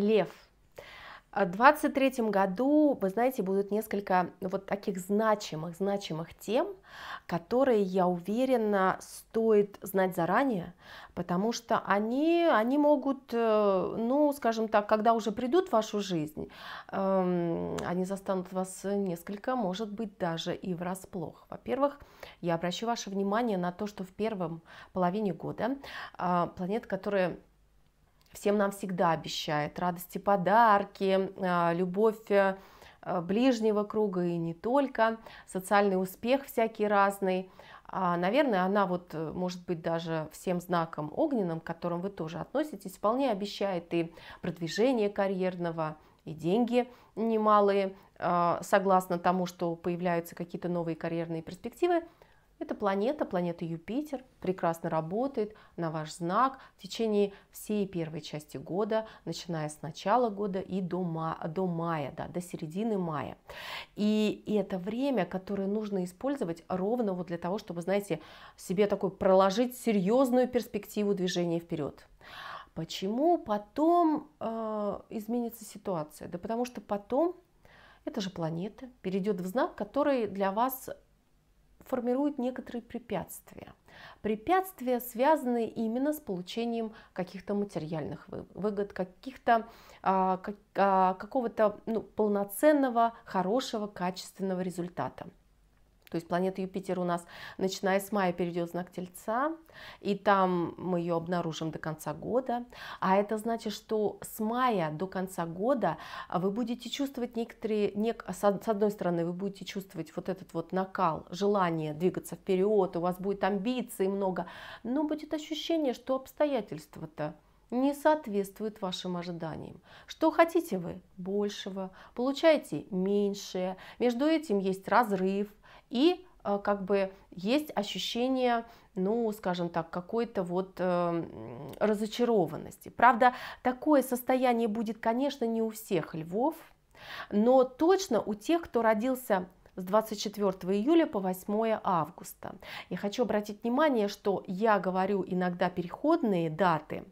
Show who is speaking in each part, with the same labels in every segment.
Speaker 1: Лев. А, в 2023 году, вы знаете, будут несколько вот таких значимых, значимых тем, которые, я уверена, стоит знать заранее, потому что они, они могут, э, ну, скажем так, когда уже придут в вашу жизнь, эм, они застанут вас несколько, может быть, даже и врасплох. Во-первых, я обращу ваше внимание на то, что в первом половине года э, планеты, которые всем нам всегда обещает радости, подарки, а, любовь э, э, ближнего круга и не только, социальный успех всякий разный. А, наверное, она вот, э, может быть, даже всем знаком огненным, к которым вы тоже относитесь, вполне обещает и продвижение карьерного, и деньги немалые, а, согласно тому, что появляются какие-то новые карьерные перспективы – эта планета, планета Юпитер, прекрасно работает на ваш знак в течение всей первой части года, начиная с начала года и до, ма, до мая, да, до середины мая. И, и это время, которое нужно использовать ровно вот для того, чтобы, знаете, себе такой проложить серьезную перспективу движения вперед. Почему потом э, изменится ситуация? Да потому что потом эта же планета перейдет в знак, который для вас формируют некоторые препятствия. Препятствия связаны именно с получением каких-то материальных выгод, каких-то а, как, а, какого-то ну, полноценного, хорошего, качественного результата то есть планета Юпитер у нас, начиная с мая, перейдет в знак Тельца, и там мы ее обнаружим до конца года. А это значит, что с мая до конца года а, вы будете чувствовать некоторые, нек, с одной стороны, вы будете чувствовать вот этот вот накал, желание двигаться вперед, у вас будет амбиции много, но будет ощущение, что обстоятельства-то не соответствует вашим ожиданиям. Что хотите вы? Большего. Получаете меньшее. Между этим есть разрыв, и э, как бы есть ощущение, ну, скажем так, какой-то вот э, разочарованности. Правда, такое состояние будет, конечно, не у всех львов, но точно у тех, кто родился с 24 июля по 8 августа. Я хочу обратить внимание, что я говорю иногда переходные даты,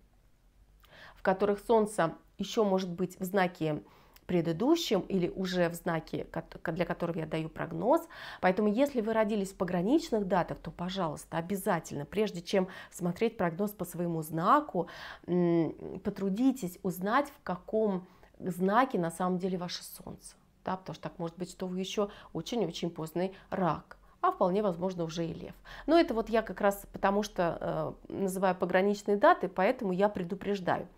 Speaker 1: в которых Солнце еще может быть в знаке предыдущем или уже в знаке, для которого я даю прогноз. Поэтому если вы родились в пограничных датах, то, пожалуйста, обязательно, прежде чем смотреть прогноз по своему знаку, потрудитесь узнать, в каком знаке на самом деле ваше солнце. Да, потому что так может быть, что вы еще очень-очень поздний рак а вполне возможно уже и лев. Но это вот я как раз потому что э, называю пограничные даты, поэтому я предупреждаю.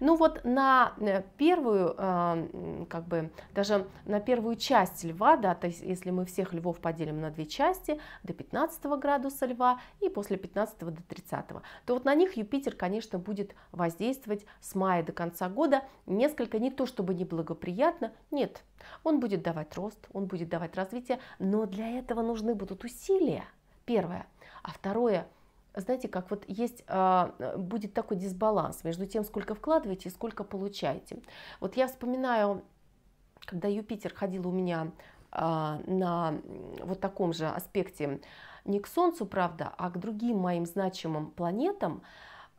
Speaker 1: Ну вот на э, первую, э, как бы даже на первую часть льва, да, то есть если мы всех львов поделим на две части, до 15 градуса льва и после 15 до 30, то вот на них Юпитер, конечно, будет воздействовать с мая до конца года несколько не то чтобы неблагоприятно, нет, он будет давать рост, он будет давать развитие, но для этого нужны будут будут усилия, первое. А второе, знаете, как вот есть, а, э, будет такой дисбаланс между тем, сколько вкладываете и сколько получаете. Вот я вспоминаю, когда Юпитер ходил у меня а, на вот таком же аспекте не к Солнцу, правда, а к другим моим значимым планетам,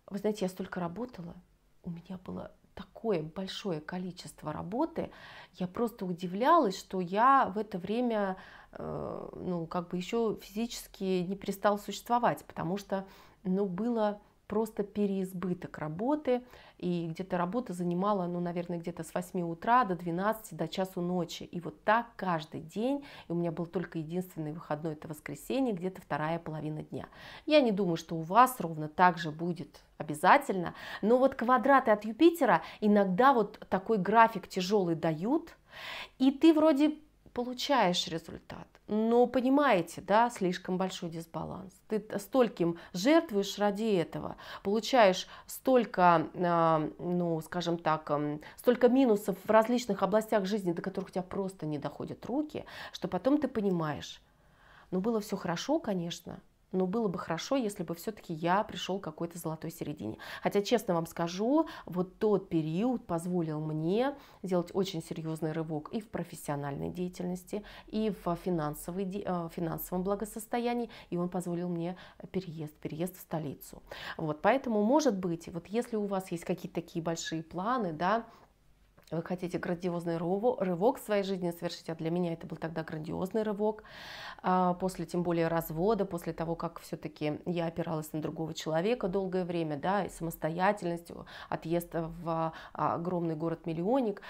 Speaker 1: вы знаете, я столько работала, у меня было такое большое количество работы, я просто удивлялась, что я в это время Э, ну, как бы еще физически не перестал существовать, потому что, ну, было просто переизбыток работы, и где-то работа занимала, ну, наверное, где-то с 8 утра до 12, до часу ночи, и вот так каждый день, и у меня был только единственный выходной, это воскресенье, где-то вторая половина дня. Я не думаю, что у вас ровно так же будет обязательно, но вот квадраты от Юпитера иногда вот такой график тяжелый дают, и ты вроде получаешь результат, но понимаете, да, слишком большой дисбаланс. Ты стольким жертвуешь ради этого, получаешь столько, а, ну, скажем так, столько минусов в различных областях жизни, до которых у тебя просто не доходят руки, что потом ты понимаешь, ну, было все хорошо, конечно, но было бы хорошо, если бы все-таки я пришел к какой-то золотой середине. Хотя, честно вам скажу, вот тот период позволил мне сделать очень серьезный рывок и в профессиональной деятельности, и в финансовой, э, финансовом благосостоянии, и он позволил мне переезд, переезд в столицу. Вот, поэтому, может быть, вот если у вас есть какие-то такие большие планы, да, вы хотите грандиозный рывок в своей жизни совершить, а для меня это был тогда грандиозный рывок, а, после тем более развода, после того, как все-таки я опиралась на другого человека долгое время, да, и самостоятельностью, отъезда в а, огромный город-миллионник.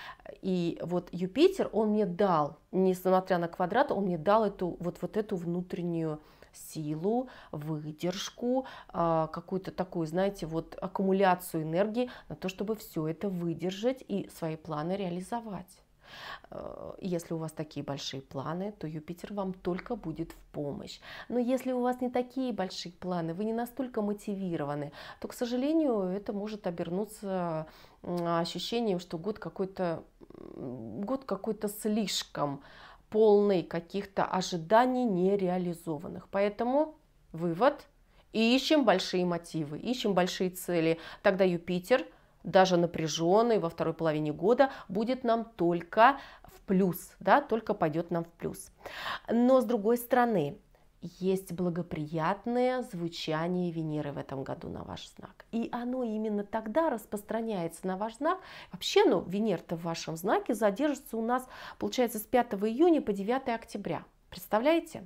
Speaker 1: И вот Юпитер, он мне дал, несмотря на квадрат, он мне дал эту, вот, вот эту внутреннюю силу, выдержку, а, какую-то такую, знаете, вот аккумуляцию энергии на то, чтобы все это выдержать и свои планы реализовать. Э, если у вас такие большие планы, то Юпитер вам только будет в помощь. Но если у вас не такие большие планы, вы не настолько мотивированы, то, к сожалению, это может обернуться ощущением, что год какой-то год какой-то слишком полный каких-то ожиданий нереализованных. Поэтому вывод – ищем большие мотивы, ищем большие цели. Тогда Юпитер, даже напряженный во второй половине года, будет нам только в плюс, да, только пойдет нам в плюс. Но с другой стороны, есть благоприятное звучание Венеры в этом году на ваш знак. И оно именно тогда распространяется на ваш знак. Вообще, ну, Венера-то в вашем знаке задержится у нас, получается, с 5 июня по 9 октября. Представляете?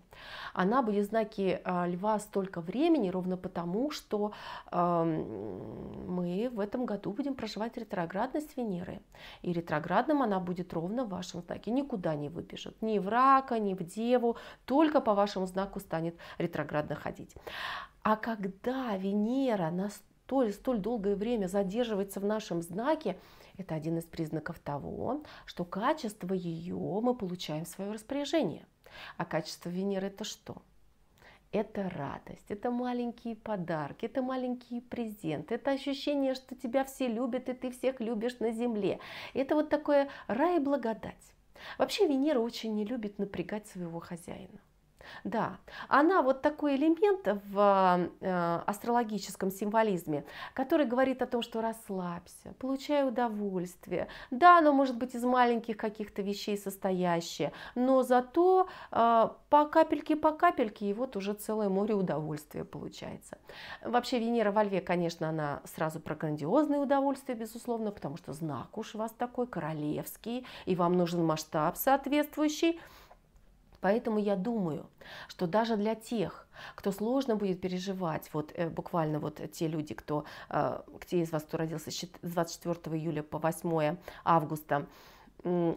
Speaker 1: Она будет были знаки а, льва столько времени, ровно потому, что мы в этом году будем проживать ретроградность Венеры. И ретроградным она будет ровно в вашем знаке. Никуда не выбежит. Ни в рака, ни в деву. Только по вашему знаку станет ретроградно ходить. А когда Венера настоль, столь долгое время задерживается в нашем знаке, это один из признаков того, что качество ее мы получаем в свое распоряжение – а качество Венеры это что? Это радость, это маленькие подарки, это маленькие презенты, это ощущение, что тебя все любят и ты всех любишь на земле. Это вот такое рай и благодать. Вообще Венера очень не любит напрягать своего хозяина. Да, она вот такой элемент в э, астрологическом символизме, который говорит о том, что расслабься, получай удовольствие. Да, оно может быть из маленьких каких-то вещей состоящее, но зато э, по капельке, по капельке, и вот уже целое море удовольствия получается. Вообще Венера во Льве, конечно, она сразу про грандиозное удовольствие, безусловно, потому что знак уж у вас такой королевский, и вам нужен масштаб соответствующий. Поэтому я думаю, что даже для тех, кто сложно будет переживать, вот э, буквально вот те люди, кто, э, те из вас, кто родился с 24 июля по 8 августа,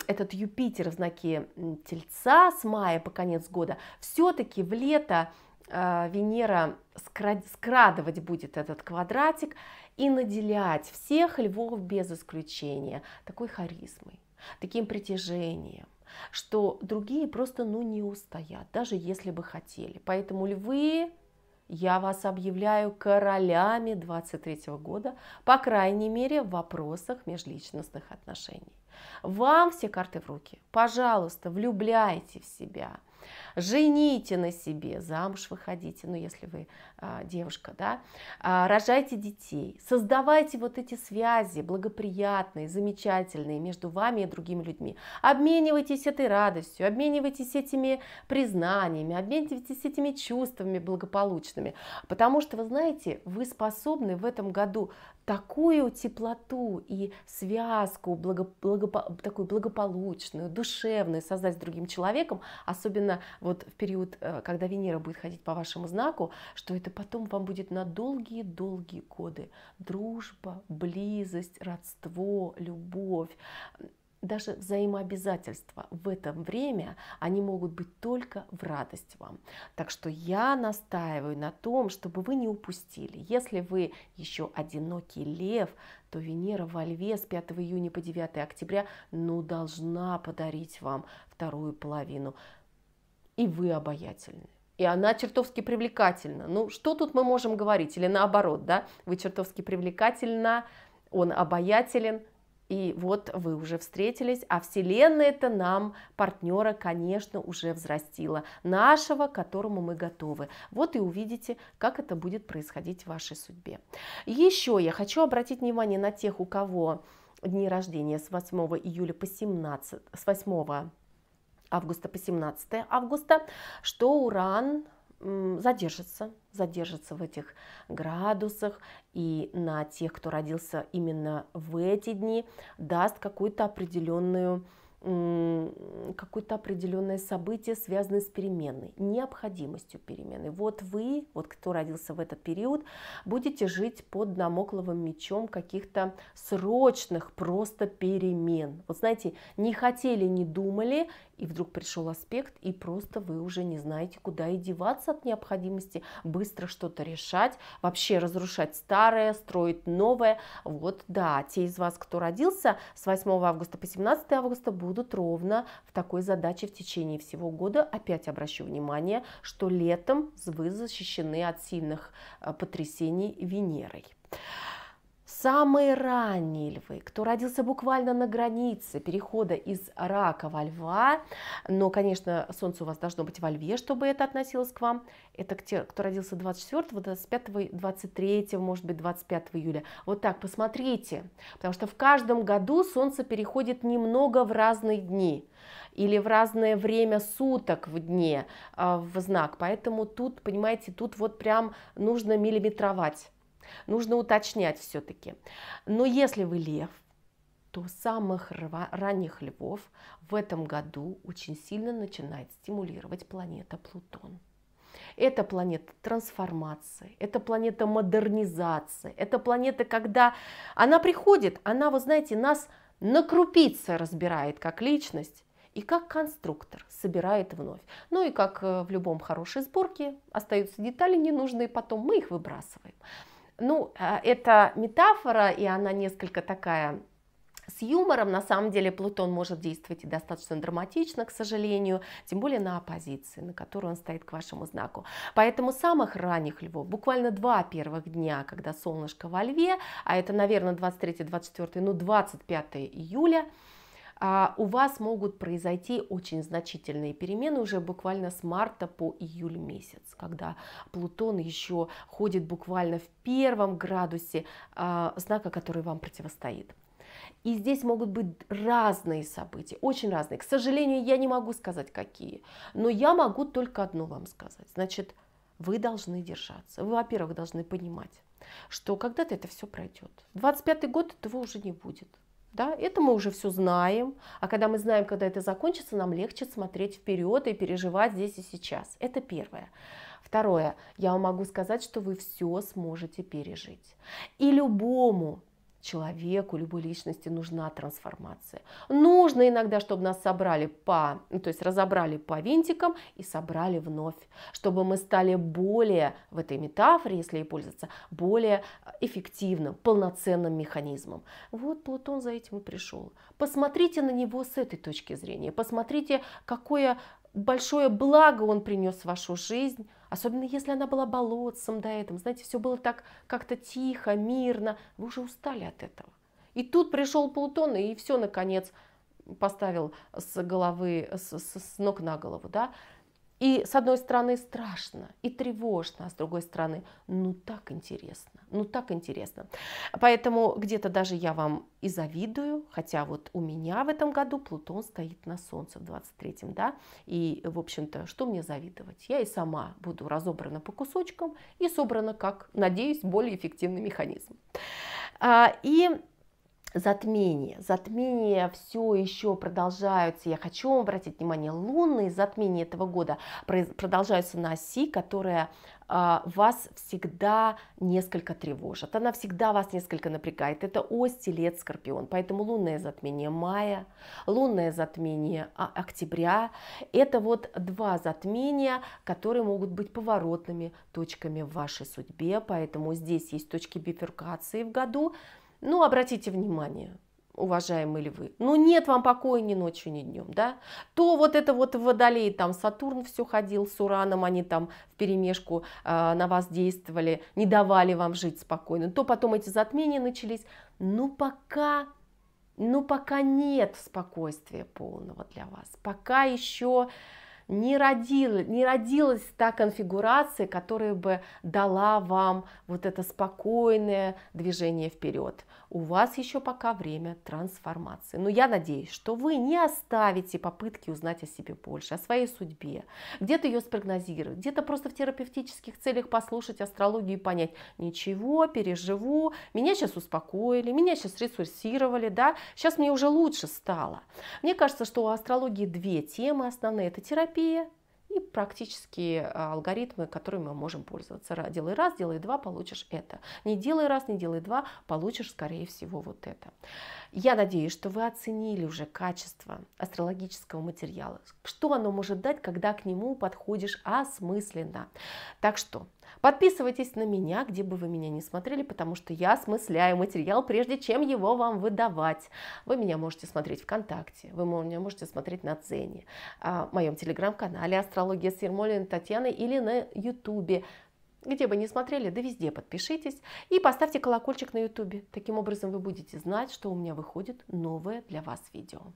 Speaker 1: этот Юпитер в знаке Тельца с мая по конец года, все-таки в лето э, Венера скрадывать будет этот квадратик и наделять всех львов без исключения такой харизмой, таким притяжением, что другие просто ну не устоят, даже если бы хотели. Поэтому львы, я вас объявляю королями 23 года, по крайней мере в вопросах межличностных отношений. Вам все карты в руки. Пожалуйста, влюбляйте в себя, Жените на себе, замуж выходите, ну если вы а, девушка, да, а, рожайте детей, создавайте вот эти связи благоприятные, замечательные между вами и другими людьми, обменивайтесь этой радостью, обменивайтесь этими признаниями, обменивайтесь этими чувствами благополучными, потому что, вы знаете, вы способны в этом году такую теплоту и связку, благо, благо, такую благополучную, душевную создать с другим человеком, особенно вот в период, э, когда Венера будет ходить по вашему знаку, что это потом вам будет на долгие-долгие годы. Дружба, близость, родство, любовь, даже взаимообязательства в это время, они могут быть только в радость вам. Так что я настаиваю на том, чтобы вы не упустили. Если вы еще одинокий лев, то Венера во Льве с 5 июня по 9 октября, ну, должна подарить вам вторую половину. И вы обаятельны и она чертовски привлекательна. Ну, что тут мы можем говорить? Или наоборот, да, вы чертовски привлекательна, он обаятелен, и вот вы уже встретились, а Вселенная это нам партнера, конечно, уже взрастила, нашего, к которому мы готовы. Вот и увидите, как это будет происходить в вашей судьбе. Еще я хочу обратить внимание на тех, у кого дни рождения с 8 июля по 17, с 8 августа по 17 августа, что Уран задержится, задержится в этих градусах и на тех, кто родился именно в эти дни, даст какую-то определенную какое-то определенное событие, связанное с переменной, необходимостью перемены. Вот вы, вот кто родился в этот период, будете жить под намокловым мечом каких-то срочных просто перемен. Вот знаете, не хотели, не думали, и вдруг пришел аспект, и просто вы уже не знаете, куда и деваться от необходимости, быстро что-то решать, вообще разрушать старое, строить новое. Вот, да, те из вас, кто родился с 8 августа по 17 августа, будут ровно в такой задаче в течение всего года. Опять обращу внимание, что летом вы защищены от сильных э, потрясений Венерой. Самые ранние львы, кто родился буквально на границе перехода из рака во льва, но, конечно, солнце у вас должно быть во льве, чтобы это относилось к вам, это те, кто родился 24, 25, 23, может быть, 25 июля. Вот так, посмотрите, потому что в каждом году солнце переходит немного в разные дни или в разное время суток в дне а, в знак, поэтому тут, понимаете, тут вот прям нужно миллиметровать нужно уточнять все-таки. Но если вы лев, то самых ранних львов в этом году очень сильно начинает стимулировать планета Плутон. Это планета трансформации, это планета модернизации, это планета, когда она приходит, она, вы знаете, нас на крупицы разбирает как личность, и как конструктор собирает вновь. Ну и как э, в любом хорошей сборке, остаются детали ненужные, потом мы их выбрасываем. Ну, э, это метафора, и она несколько такая с юмором. На самом деле Плутон может действовать и достаточно драматично, к сожалению, тем более на оппозиции, на которой он стоит к вашему знаку. Поэтому самых ранних львов, буквально два первых дня, когда солнышко во льве, а это, наверное, 23-24, ну, 25 июля – а, у вас могут произойти очень значительные перемены уже буквально с марта по июль месяц, когда Плутон еще ходит буквально в первом градусе а, знака, который вам противостоит. И здесь могут быть разные события, очень разные. К сожалению, я не могу сказать, какие. Но я могу только одно вам сказать. Значит, вы должны держаться. Вы, во-первых, должны понимать, что когда-то это все пройдет. 25-й год этого уже не будет. Да, это мы уже все знаем, а когда мы знаем, когда это закончится, нам легче смотреть вперед и переживать здесь и сейчас. Это первое. Второе, я вам могу сказать, что вы все сможете пережить. И любому человеку, любой личности нужна трансформация. Нужно иногда, чтобы нас собрали по, ну, то есть разобрали по винтикам и собрали вновь, чтобы мы стали более, в этой метафоре, если ей пользоваться, более эффективным, полноценным механизмом. Вот Плутон за этим и пришел. Посмотрите на него с этой точки зрения, посмотрите, какое большое благо он принес в вашу жизнь, особенно если она была болотцем до этого. Знаете, все было так как-то тихо, мирно. Вы уже устали от этого. И тут пришел Плутон, и все, наконец, поставил с головы, с, с, с ног на голову, да. И с одной стороны страшно и тревожно, а с другой стороны, ну так интересно, ну так интересно. Поэтому где-то даже я вам и завидую, хотя вот у меня в этом году Плутон стоит на Солнце в 23-м, да, и, в общем-то, что мне завидовать? Я и сама буду разобрана по кусочкам и собрана как, надеюсь, более эффективный механизм. А, и затмение. Затмения все еще продолжаются. Я хочу вам обратить внимание, лунные затмения этого года продолжаются на оси, которая а, вас всегда несколько тревожит. Она всегда вас несколько напрягает. Это ось, телец, скорпион. Поэтому лунное затмение мая, лунное затмение а, октября. Это вот два затмения, которые могут быть поворотными точками в вашей судьбе. Поэтому здесь есть точки бифуркации в году. Ну, обратите внимание, уважаемые львы, ну нет вам покоя ни ночью, ни днем, да? То вот это вот Водолей там Сатурн все ходил с Ураном, они там в перемешку э, а, на вас действовали, не давали вам жить спокойно, то потом эти затмения начались, ну пока, ну пока нет спокойствия полного для вас, пока еще... Э, не, родила, не родилась та конфигурация, которая бы дала вам вот это спокойное движение вперед у вас еще пока время трансформации. Но я надеюсь, что вы не оставите попытки узнать о себе больше, о своей судьбе, где-то ее спрогнозировать, где-то просто в терапевтических целях послушать астрологию и понять, ничего, переживу, меня сейчас успокоили, меня сейчас ресурсировали, да, сейчас мне уже лучше стало. Мне кажется, что у астрологии две темы основные, это терапия практические а, алгоритмы, которые мы можем пользоваться. Делай раз, делай два, получишь это. Не делай раз, не делай два, получишь, скорее всего, вот это. Я надеюсь, что вы оценили уже качество астрологического материала, что оно может дать, когда к нему подходишь осмысленно. Так что Подписывайтесь на меня, где бы вы меня не смотрели, потому что я осмысляю материал, прежде чем его вам выдавать. Вы меня можете смотреть ВКонтакте, вы меня можете смотреть на Дзене, а, в моем телеграм-канале «Астрология с Ермолиной Татьяной» или на Ютубе. Где бы не смотрели, да везде подпишитесь и поставьте колокольчик на ютубе. Таким образом вы будете знать, что у меня выходит новое для вас видео.